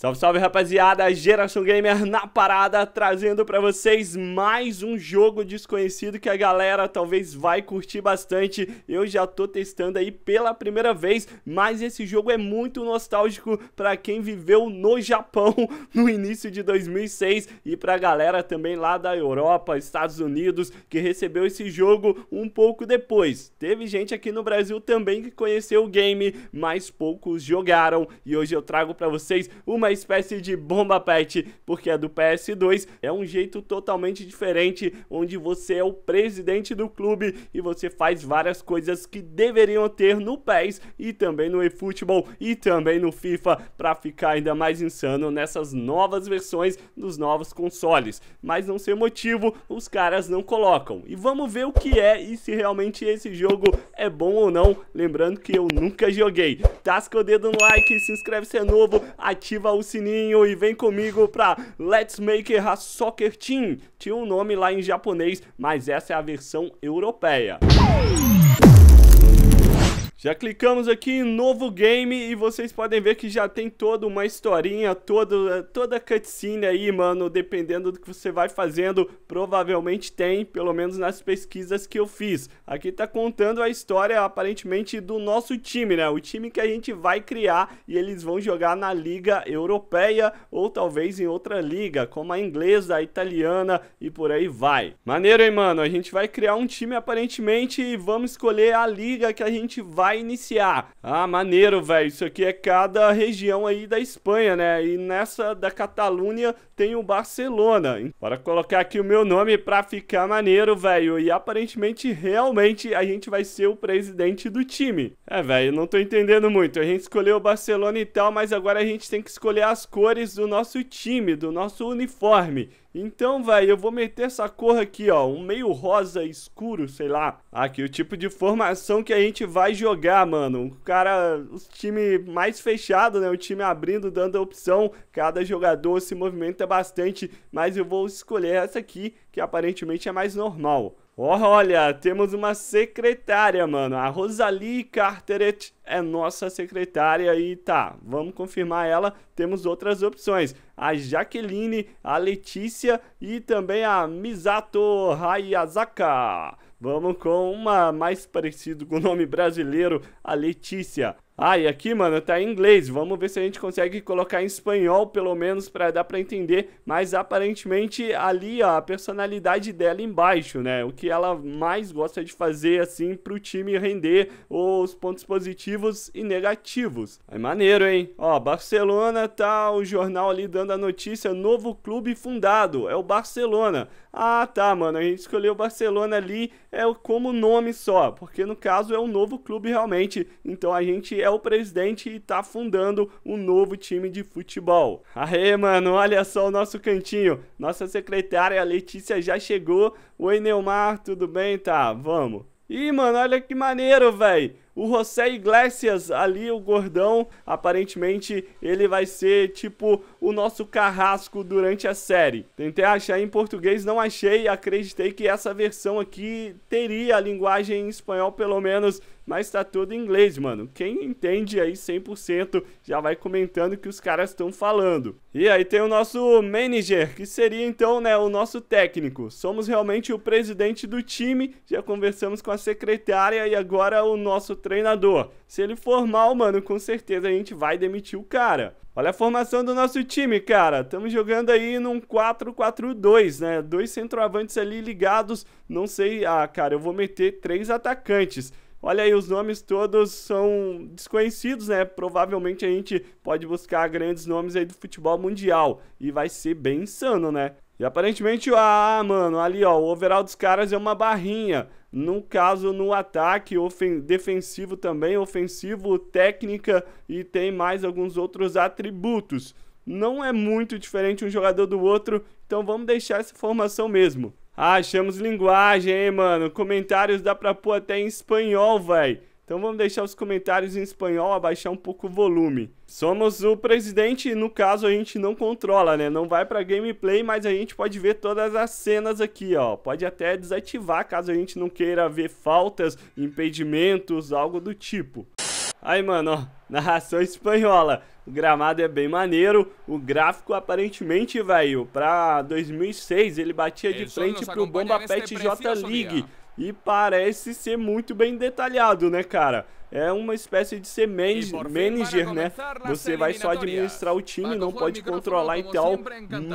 Salve, salve rapaziada, Geração Gamer na parada, trazendo para vocês mais um jogo desconhecido que a galera talvez vai curtir bastante. Eu já tô testando aí pela primeira vez, mas esse jogo é muito nostálgico para quem viveu no Japão no início de 2006 e para a galera também lá da Europa, Estados Unidos, que recebeu esse jogo um pouco depois. Teve gente aqui no Brasil também que conheceu o game, mas poucos jogaram e hoje eu trago para vocês uma uma espécie de bomba pet, porque a do PS2 é um jeito totalmente diferente, onde você é o presidente do clube e você faz várias coisas que deveriam ter no PES e também no eFootball e também no FIFA para ficar ainda mais insano nessas novas versões dos novos consoles. Mas não ser motivo, os caras não colocam. E vamos ver o que é e se realmente esse jogo é bom ou não, lembrando que eu nunca joguei. Tasca o dedo no like, se inscreve se é novo, ativa o o sininho e vem comigo pra Let's Make a Soccer Team. Tinha um nome lá em japonês, mas essa é a versão europeia. Já clicamos aqui em novo game e vocês podem ver que já tem toda uma historinha, todo, toda cutscene aí, mano, dependendo do que você vai fazendo, provavelmente tem, pelo menos nas pesquisas que eu fiz. Aqui tá contando a história, aparentemente, do nosso time, né? O time que a gente vai criar e eles vão jogar na liga europeia ou talvez em outra liga, como a inglesa, a italiana e por aí vai. Maneiro, hein, mano? A gente vai criar um time, aparentemente, e vamos escolher a liga que a gente vai vai iniciar. Ah, maneiro, velho. Isso aqui é cada região aí da Espanha, né? E nessa da Catalunha tem o Barcelona. Bora colocar aqui o meu nome pra ficar maneiro, velho. E aparentemente, realmente, a gente vai ser o presidente do time. É, velho, não tô entendendo muito. A gente escolheu o Barcelona e tal, mas agora a gente tem que escolher as cores do nosso time, do nosso uniforme. Então, velho, eu vou meter essa cor aqui, ó, um meio rosa escuro, sei lá. Aqui, o tipo de formação que a gente vai jogar, mano. O cara, o time mais fechado, né, o time abrindo, dando a opção. Cada jogador se movimenta bastante, mas eu vou escolher essa aqui, que aparentemente é mais normal. Olha, temos uma secretária, mano. A Rosalie Carteret é nossa secretária e tá, vamos confirmar ela. Temos outras opções. A Jaqueline, a Letícia e também a Misato Hayazaka. Vamos com uma mais parecida com o nome brasileiro, a Letícia. Ah, e aqui, mano, tá em inglês. Vamos ver se a gente consegue colocar em espanhol, pelo menos, para dar para entender. Mas aparentemente ali, ó, a personalidade dela embaixo, né? O que ela mais gosta de fazer, assim, pro time render os pontos positivos e negativos. É maneiro, hein? Ó, Barcelona tá o jornal ali dando a notícia: novo clube fundado. É o Barcelona. Ah, tá, mano, a gente escolheu o Barcelona ali é como nome só, porque no caso é um novo clube realmente. Então a gente é o presidente e tá fundando um novo time de futebol. Aê, mano, olha só o nosso cantinho. Nossa secretária Letícia já chegou. Oi, Neumar, tudo bem? Tá, vamos. Ih, mano, olha que maneiro, velho. O José Iglesias, ali o gordão, aparentemente ele vai ser tipo o nosso carrasco durante a série. Tentei achar em português, não achei, acreditei que essa versão aqui teria a linguagem em espanhol pelo menos mas tá tudo em inglês, mano. Quem entende aí 100% já vai comentando o que os caras estão falando. E aí tem o nosso manager, que seria então, né, o nosso técnico. Somos realmente o presidente do time, já conversamos com a secretária e agora o nosso treinador. Se ele for mal, mano, com certeza a gente vai demitir o cara. Olha a formação do nosso time, cara. Estamos jogando aí num 4-4-2, né? Dois centroavantes ali ligados. Não sei, ah, cara, eu vou meter três atacantes. Olha aí, os nomes todos são desconhecidos, né? Provavelmente a gente pode buscar grandes nomes aí do futebol mundial. E vai ser bem insano, né? E aparentemente, ah, mano, ali ó, o overall dos caras é uma barrinha. No caso, no ataque, defensivo também, ofensivo, técnica e tem mais alguns outros atributos. Não é muito diferente um jogador do outro, então vamos deixar essa formação mesmo. Ah, achamos linguagem, hein, mano. Comentários dá pra pôr até em espanhol, velho. Então vamos deixar os comentários em espanhol, abaixar um pouco o volume. Somos o presidente, no caso a gente não controla, né? Não vai pra gameplay, mas a gente pode ver todas as cenas aqui, ó. Pode até desativar caso a gente não queira ver faltas, impedimentos, algo do tipo. Aí, mano, ó, narração espanhola. O gramado é bem maneiro. O gráfico, aparentemente, velho, pra 2006 ele batia de frente frente pro Bomba Pet J League. E parece ser muito bem detalhado, né, cara? É uma espécie de ser manager, né? Você vai só administrar o time, não pode controlar e tal.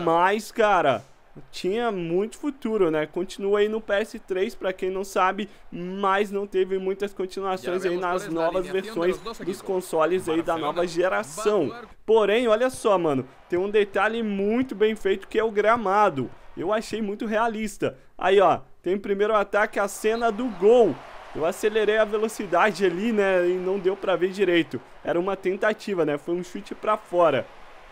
Mas, cara, tinha muito futuro, né? Continua aí no PS3, para quem não sabe, mas não teve muitas continuações aí nas é novas versões dos consoles aí da nova né? geração. Porém, olha só, mano, tem um detalhe muito bem feito que é o gramado. Eu achei muito realista. Aí, ó, tem primeiro ataque a cena do gol. Eu acelerei a velocidade ali, né, e não deu para ver direito. Era uma tentativa, né? Foi um chute para fora.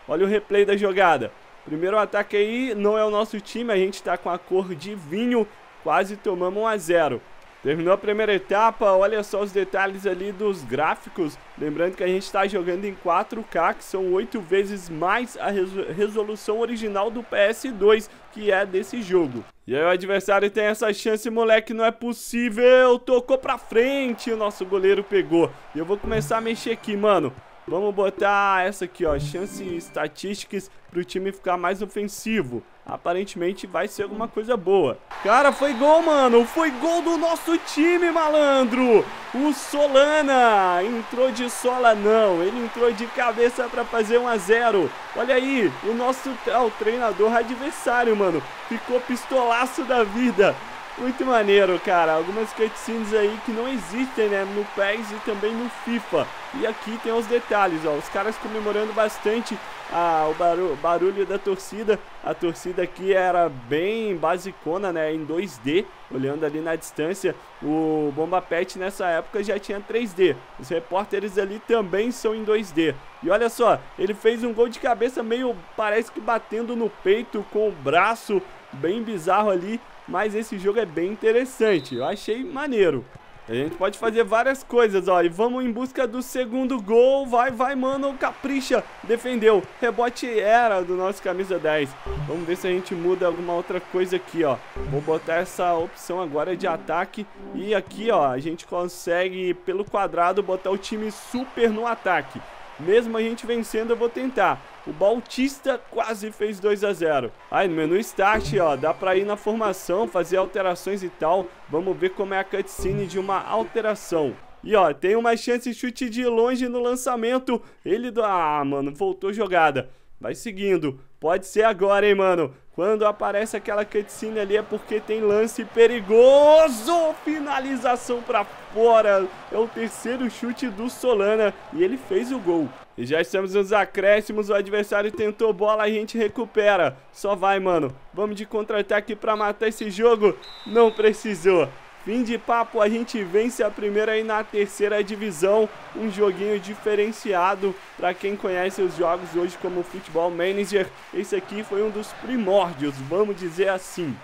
Olha o replay da jogada. Primeiro ataque aí, não é o nosso time, a gente tá com a cor de vinho, quase tomamos 1 a 0. Terminou a primeira etapa, olha só os detalhes ali dos gráficos. Lembrando que a gente está jogando em 4K, que são 8 vezes mais a resolução original do PS2, que é desse jogo. E aí o adversário tem essa chance, moleque, não é possível. Tocou pra frente, o nosso goleiro pegou. E eu vou começar a mexer aqui, mano. Vamos botar essa aqui, ó, chance estatísticas para o time ficar mais ofensivo. Aparentemente vai ser alguma coisa boa. Cara, foi gol, mano. Foi gol do nosso time, malandro. O Solana entrou de sola, não. Ele entrou de cabeça para fazer 1 a 0 Olha aí, o nosso é o treinador adversário, mano. Ficou pistolaço da vida. Muito maneiro, cara. Algumas cutscenes aí que não existem, né? No PES e também no FIFA. E aqui tem os detalhes, ó. Os caras comemorando bastante a, ah, o barulho, barulho da torcida. A torcida aqui era bem basicona, né? Em 2D, olhando ali na distância. O Bomba Pet nessa época já tinha 3D. Os repórteres ali também são em 2D. E olha só, ele fez um gol de cabeça meio, parece que batendo no peito com o braço. Bem bizarro ali mas esse jogo é bem interessante, eu achei maneiro. A gente pode fazer várias coisas, ó, e vamos em busca do segundo gol, vai, vai, mano, capricha, defendeu, rebote era do nosso camisa 10. Vamos ver se a gente muda alguma outra coisa aqui, ó. Vou botar essa opção agora de ataque e aqui, ó, a gente consegue, pelo quadrado, botar o time super no ataque. Mesmo a gente vencendo, eu vou tentar. O Bautista quase fez 2 a 0 Aí no menu Start, ó, dá para ir na formação, fazer alterações e tal. Vamos ver como é a cutscene de uma alteração. E ó, tem uma chance de chute de longe no lançamento. Ele... Ah, mano, voltou jogada. Vai seguindo. Pode ser agora, hein, mano. Quando aparece aquela cutscene ali é porque tem lance perigoso. Finalização para fora. É o terceiro chute do Solana e ele fez o gol. E já estamos nos acréscimos, o adversário tentou bola, a gente recupera. Só vai, mano. Vamos de contra-ataque para matar esse jogo. Não precisou. Fim de papo, a gente vence a primeira e na terceira divisão. Um joguinho diferenciado para quem conhece os jogos hoje como Futebol Manager. Esse aqui foi um dos primórdios, vamos dizer assim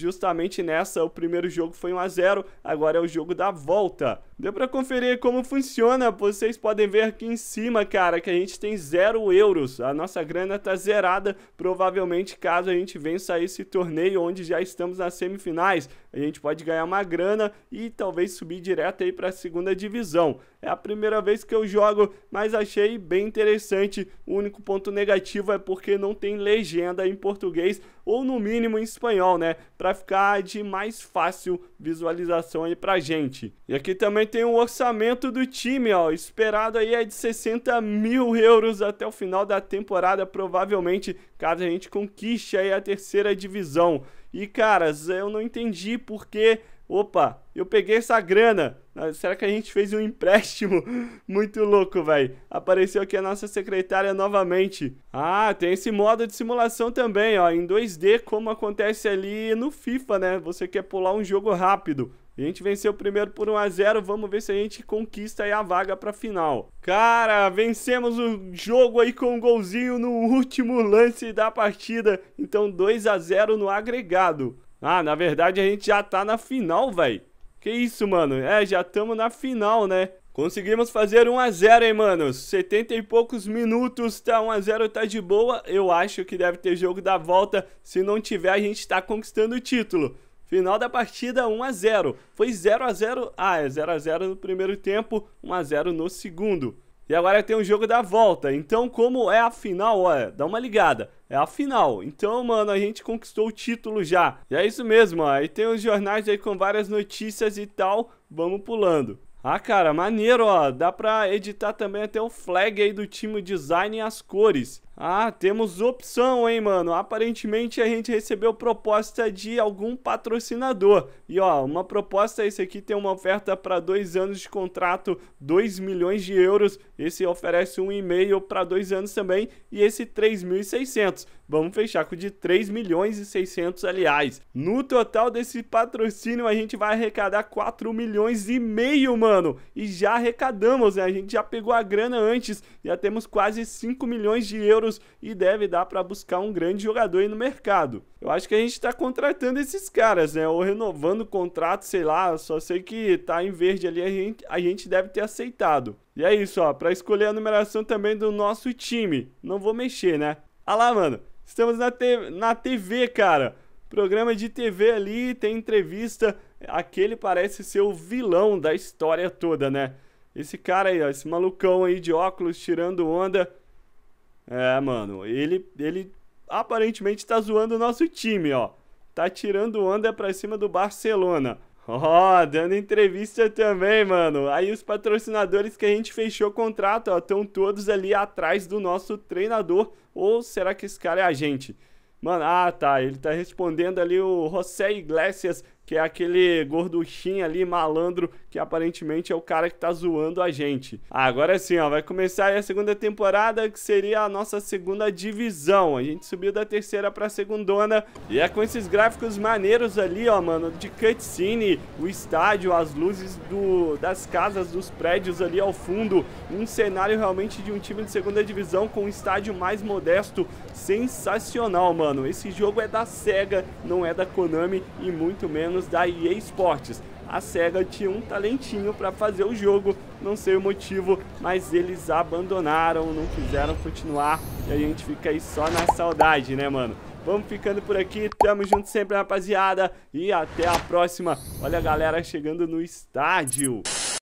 justamente nessa. O primeiro jogo foi 1 a 0, agora é o jogo da volta. Deu para conferir como funciona. Vocês podem ver aqui em cima, cara, que a gente tem 0 euros. A nossa grana tá zerada, provavelmente caso a gente vença esse torneio onde já estamos nas semifinais. A gente pode ganhar uma grana e talvez subir direto aí para a segunda divisão. É a primeira vez que eu jogo, mas achei bem interessante. O único ponto negativo é porque não tem legenda em português, ou no mínimo em espanhol, né? Para ficar de mais fácil visualização aí para gente. E aqui também tem o orçamento do time, ó. Esperado aí é de 60 mil euros até o final da temporada, provavelmente, caso a gente conquiste aí a terceira divisão. E caras, eu não entendi porque Opa, eu peguei essa grana. Ah, será que a gente fez um empréstimo? Muito louco, velho. Apareceu aqui a nossa secretária novamente. Ah, tem esse modo de simulação também, ó. Em 2D, como acontece ali no FIFA, né? Você quer pular um jogo rápido. A gente venceu o primeiro por 1 a 0. Vamos ver se a gente conquista aí a vaga para final. Cara, vencemos o jogo aí com um golzinho no último lance da partida. Então 2 a 0 no agregado. Ah, na verdade a gente já tá na final, velho. Que isso, mano? É, já estamos na final, né? Conseguimos fazer 1x0, hein, mano? 70 e poucos minutos, tá 1x0, tá de boa. Eu acho que deve ter jogo da volta. Se não tiver, a gente tá conquistando o título. Final da partida, 1x0. Foi 0x0. Ah, é 0x0 no primeiro tempo, 1x0 no segundo. E agora tem o jogo da volta. Então, como é a final, olha, dá uma ligada. É a final. Então, mano, a gente conquistou o título já. E é isso mesmo, ó. Aí tem os jornais aí com várias notícias e tal. Vamos pulando. Ah, cara, maneiro, ó. Dá pra editar também até o flag aí do time, design e as cores. Ah, temos opção, hein, mano? Aparentemente a gente recebeu proposta de algum patrocinador. E ó, uma proposta, esse aqui tem uma oferta para dois anos de contrato, 2 milhões de euros. Esse oferece um e-mail para dois anos também. E esse 3.600. Vamos fechar com o de 3 milhões e 600, aliás. No total desse patrocínio, a gente vai arrecadar 4 milhões e meio, mano. E já arrecadamos, né? A gente já pegou a grana antes. Já temos quase 5 milhões de euros e deve dar para buscar um grande jogador aí no mercado. Eu acho que a gente está contratando esses caras, né? Ou renovando o contrato, sei lá, só sei que tá em verde ali, a gente, a gente deve ter aceitado. E é isso, ó, para escolher a numeração também do nosso time. Não vou mexer, né? Ah lá, mano, estamos na, te na TV, cara. Programa de TV ali, tem entrevista. Aquele parece ser o vilão da história toda, né? Esse cara aí, ó, esse malucão aí de óculos tirando onda, é, mano, ele, ele aparentemente tá zoando o nosso time, ó. Tá tirando onda pra cima do Barcelona. Ó, oh, dando entrevista também, mano. Aí os patrocinadores que a gente fechou o contrato, ó, estão todos ali atrás do nosso treinador. Ou será que esse cara é a gente? Mano, ah tá, ele tá respondendo ali o José Iglesias, que é aquele gorduchinho ali, malandro, que aparentemente é o cara que tá zoando a gente. Ah, agora sim, ó, vai começar aí a segunda temporada, que seria a nossa segunda divisão. A gente subiu da terceira pra segundona, e é com esses gráficos maneiros ali, ó, mano, de cutscene, o estádio, as luzes do, das casas, dos prédios ali ao fundo, um cenário realmente de um time de segunda divisão com um estádio mais modesto, sensacional, mano. Esse jogo é da SEGA, não é da Konami, e muito menos da EA Sports. A SEGA tinha um talentinho para fazer o jogo, não sei o motivo, mas eles abandonaram, não quiseram continuar e a gente fica aí só na saudade, né, mano? Vamos ficando por aqui, tamo junto sempre, rapaziada, e até a próxima. Olha a galera chegando no estádio.